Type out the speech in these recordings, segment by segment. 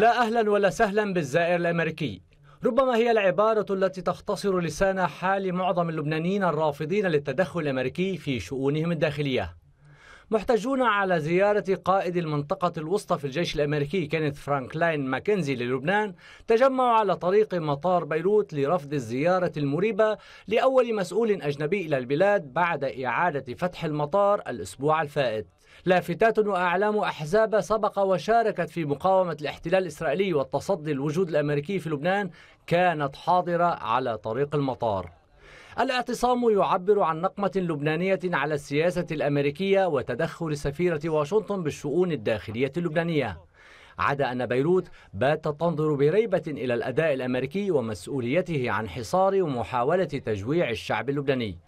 لا أهلا ولا سهلا بالزائر الأمريكي ربما هي العبارة التي تختصر لسان حال معظم اللبنانيين الرافضين للتدخل الأمريكي في شؤونهم الداخلية محتجون على زيارة قائد المنطقة الوسطى في الجيش الأمريكي كينيث فرانكلاين ماكنزي للبنان تجمعوا على طريق مطار بيروت لرفض الزيارة المريبة لأول مسؤول أجنبي إلى البلاد بعد إعادة فتح المطار الأسبوع الفائت لافتات وأعلام أحزاب سبق وشاركت في مقاومة الاحتلال الإسرائيلي والتصدي الوجود الأمريكي في لبنان كانت حاضرة على طريق المطار الاعتصام يعبر عن نقمة لبنانية على السياسة الأمريكية وتدخل سفيرة واشنطن بالشؤون الداخلية اللبنانية عدا أن بيروت باتت تنظر بريبة إلى الأداء الأمريكي ومسؤوليته عن حصار ومحاولة تجويع الشعب اللبناني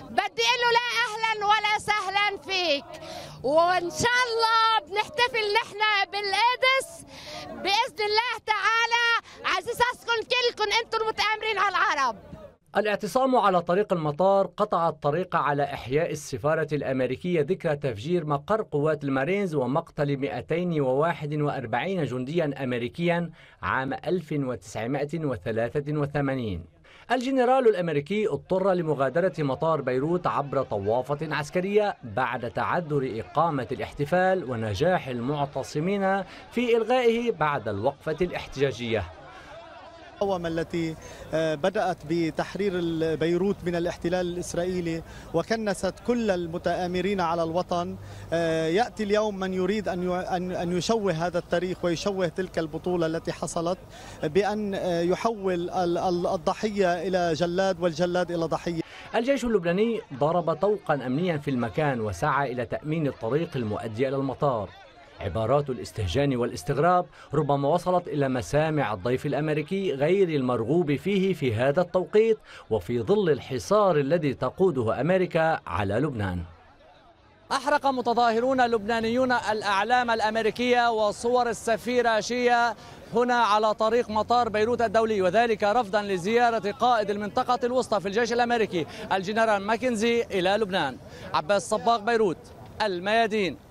بدي أقول له لا أهلا ولا سهلا فيك وإن شاء الله بنحتفل نحن بالقدس بإذن الله تعالى أسكن كلكم أنتم المتآمرين على العرب الاعتصام على طريق المطار قطع الطريق على إحياء السفارة الأمريكية ذكرى تفجير مقر قوات المارينز ومقتل 241 جنديا أمريكيا عام 1983 الجنرال الأمريكي اضطر لمغادرة مطار بيروت عبر طوافة عسكرية بعد تعذر إقامة الاحتفال ونجاح المعتصمين في إلغائه بعد الوقفة الاحتجاجية المقاومة التي آه، بدأت بتحرير بيروت من الاحتلال الإسرائيلي وكنست كل المتآمرين على الوطن آه، يأتي اليوم من يريد أن يشوه هذا التاريخ ويشوه تلك البطولة التي حصلت بأن آه، يحول الضحية إلى جلاد والجلاد إلى ضحية الجيش اللبناني ضرب طوقا أمنيا في المكان وسعى إلى تأمين الطريق المؤدي إلى المطار عبارات الاستهجان والاستغراب ربما وصلت إلى مسامع الضيف الأمريكي غير المرغوب فيه في هذا التوقيت وفي ظل الحصار الذي تقوده أمريكا على لبنان أحرق متظاهرون لبنانيون الأعلام الأمريكية وصور السفيرة شيا هنا على طريق مطار بيروت الدولي وذلك رفضا لزيارة قائد المنطقة الوسطى في الجيش الأمريكي الجنرال ماكنزي إلى لبنان عباس صباغ بيروت الميادين